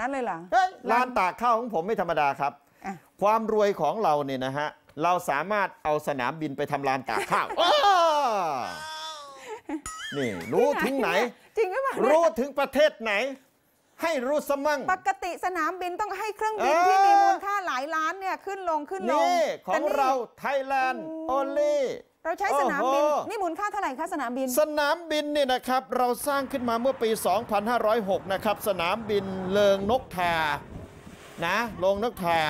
นั้นเลยเหรอร้านตากข้าวของผมไม่ธรรมดาครับ ความรวยของเราเนี่ยนะฮะ เราสามารถเอาสนามบินไปทำลานตากข้าวนี่รู้ถึงไหน จริงหรือเปล่ารู้ถึงประเทศไหน ให้รู้สมั่ง ปกติสนามบินต้องให้เครื่องบินที่มีมูลค่าหลายล้านเนี่ยขึ้นลงขึ้นลงนี่ของเราไทยแลนด์โอลี่เราใช้สนามบิน นี่มูลค่าเท่าไหร่คะสนามบิน สนามบินเนี่ยนะครับเราสร้างขึ้นมาเมื่อปี 2506 นะครับสนามบินเลิงนกทานะลงนกทา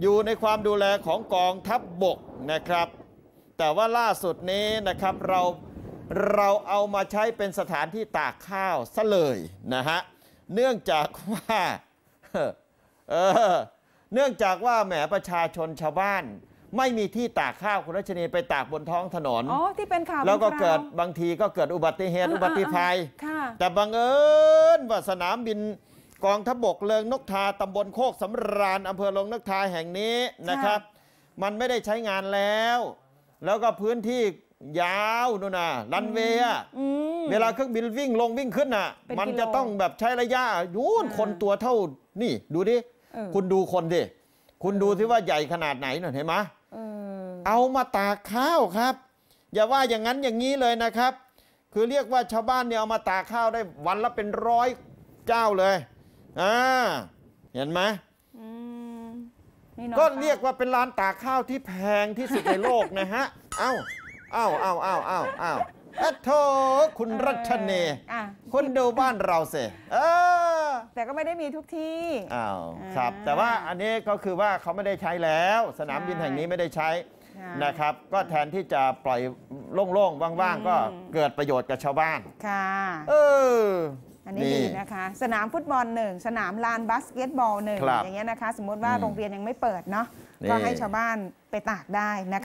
อยู่ในความดูแลของกองทัพบบกนะครับ แต่ว่าล่าสุดนี้นะครับเราเราเอามาใช้เป็นสถานที่ตากข้าวซะเลยนะฮะเนื่องจากว่าเนื่องจากว่าแหมประชาชนชาวบ้านไม่มีที่ตากข้าว คุณรัชนีไปตากบนท้องถนน อ๋อที่เป็นข่าวแล้วก็เกิดบางทีก็เกิดอุบัติเหตุอุบัติภัยแต่บังเอิญว่าสนามบินกองทัพบกเลิงนกทาตำบลโคกสำราญอำเภอลงนกทาแห่งนี้นะครับ มันไม่ได้ใช้งานแล้ว แล้วก็พื้นที่ยาวนู่นน่ะรันเวย์เวลาเครื่องบินวิ่งลงวิ่งขึ้นน่ะ มันจะต้องแบบใช้ระยะยูนคนตัวเท่านี่ ดูดิคุณดูคนดิคุณดูที่ว่าใหญ่ขนาดไหนน่ยเห็นไหมเอามาตากข้าวครับ อย่าว่าอย่างนั้นอย่างนี้เลยนะครับ คือเรียกว่าชาวบ้านเนี่ยเอามาตากข้าวได้วันละเป็นร้อยเจ้าเลยอ่าเห็นไหมก็เรียกว่าเป็นร้านตากข้าวที่แพงที่สุดในโลกนะฮะ เอ้าเอ้าเอ้าเอ้าเอ้าเอ้าเอ้โถคุณรัชเนคนดูบ้านเราเสเออแต่ก็ไม่ได้มีทุกที่อ้าวครับ แต่ว่าอันนี้ก็คือว่าเขาไม่ได้ใช้แล้ว สนามบินแห่งนี้ไม่ได้ใช้นะครับก็แทนที่จะปล่อยโล่งๆว่าง ๆ ก็เกิดประโยชน์กับชาวบ้านค่ะเอออันนี้ดีนะคะ สนามฟุตบอลหนึ่งสนามลานบาสเกตบอลหนึ่งอย่างเงี้ยนะคะ สมมติว่าโรงเรียนยังไม่เปิดเนาะก็ให้ชาวบ้านไปตากได้นะคะ